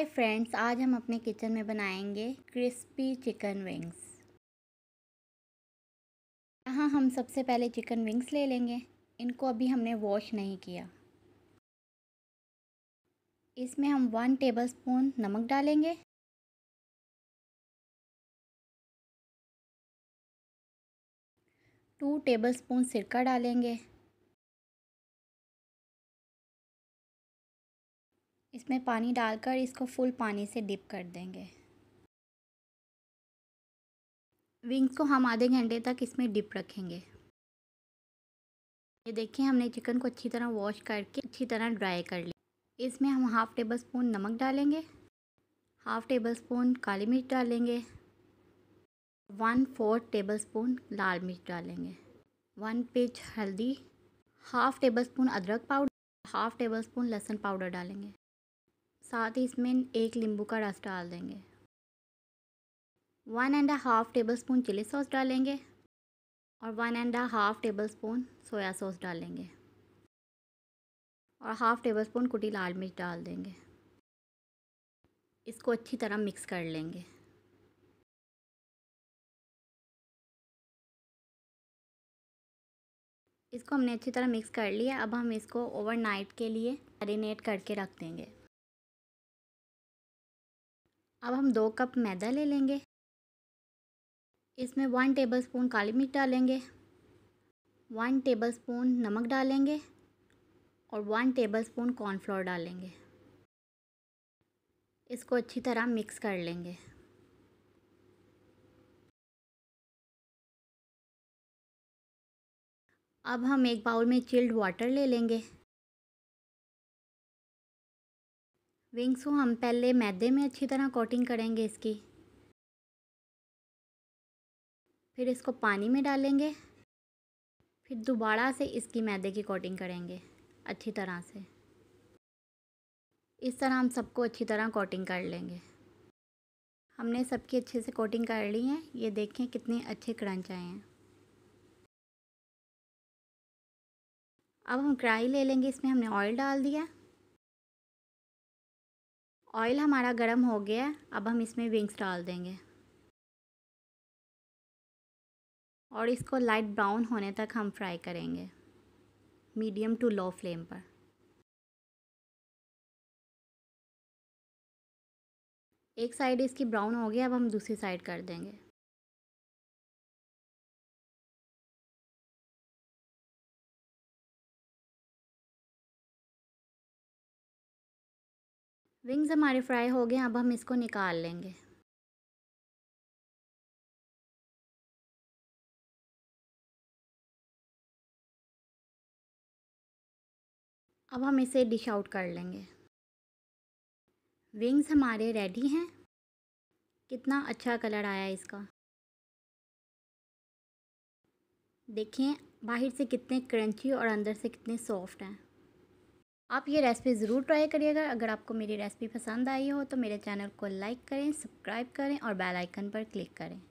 hi friends आज हम अपने किचन में बनाएंगे क्रिस्पी चिकन विंग्स यहाँ हम सबसे पहले चिकन विंग्स ले लेंगे इनको अभी हमने वॉश नहीं किया इसमें हम वन टेबलस्पून नमक डालेंगे टू टेबलस्पून सिरका डालेंगे में पानी डालकर इसको फुल पानी से डिप कर देंगे विंग्स को हम आधे घंटे तक इसमें डिप रखेंगे ये देखिए हमने चिकन को अच्छी तरह वॉश करके अच्छी तरह ड्राई कर लिया इसमें हम हाफ़ टेबल स्पून नमक डालेंगे हाफ़ टेबल स्पून काली मिर्च डालेंगे वन फोर्थ टेबल स्पून लाल मिर्च डालेंगे वन पिच हल्दी हाफ़ टेबल स्पून अदरक पाउडर हाफ़ टेबल स्पून लहसुन पाउडर डालेंगे साथ ही इसमें एक नींबू का रस डाल देंगे one and half tablespoon chilli sauce डालेंगे और one and half tablespoon soya sauce डालेंगे और हाफ़ टेबल स्पून कुटी लाल मिर्च डाल देंगे इसको अच्छी तरह मिक्स कर लेंगे इसको हमने अच्छी तरह मिक्स कर लिया अब हम इसको ओवरनाइट के लिए मैरिनेट करके रख देंगे अब हम दो कप मैदा ले लेंगे इसमें वन टेबलस्पून काली मिर्च डालेंगे वन टेबलस्पून नमक डालेंगे और वन टेबलस्पून कॉर्नफ्लोर डालेंगे इसको अच्छी तरह मिक्स कर लेंगे अब हम एक बाउल में चिल्ड वाटर ले लेंगे विंग्स को हम पहले मैदे में अच्छी तरह कोटिंग करेंगे इसकी फिर इसको पानी में डालेंगे फिर दोबारा से इसकी मैदे की कोटिंग करेंगे अच्छी तरह से इस तरह हम सबको अच्छी तरह कोटिंग कर लेंगे हमने सबकी अच्छे से कोटिंग कर ली है ये देखें कितने अच्छे क्रंच आए हैं अब हम कढ़ाई ले लेंगे इसमें हमने ऑयल डाल दिया ऑयल हमारा गर्म हो गया अब हम इसमें विंग्स डाल देंगे और इसको लाइट ब्राउन होने तक हम फ्राई करेंगे मीडियम टू लो फ्लेम पर एक साइड इसकी ब्राउन हो गई अब हम दूसरी साइड कर देंगे विंग्स हमारे फ्राई हो गए अब हम इसको निकाल लेंगे अब हम इसे डिश आउट कर लेंगे विंग्स हमारे रेडी हैं कितना अच्छा कलर आया इसका देखें बाहर से कितने क्रंची और अंदर से कितने सॉफ्ट हैं आप ये रेसिपी ज़रूर ट्राई करिएगा अगर आपको मेरी रेसिपी पसंद आई हो तो मेरे चैनल को लाइक करें सब्सक्राइब करें और बेल आइकन पर क्लिक करें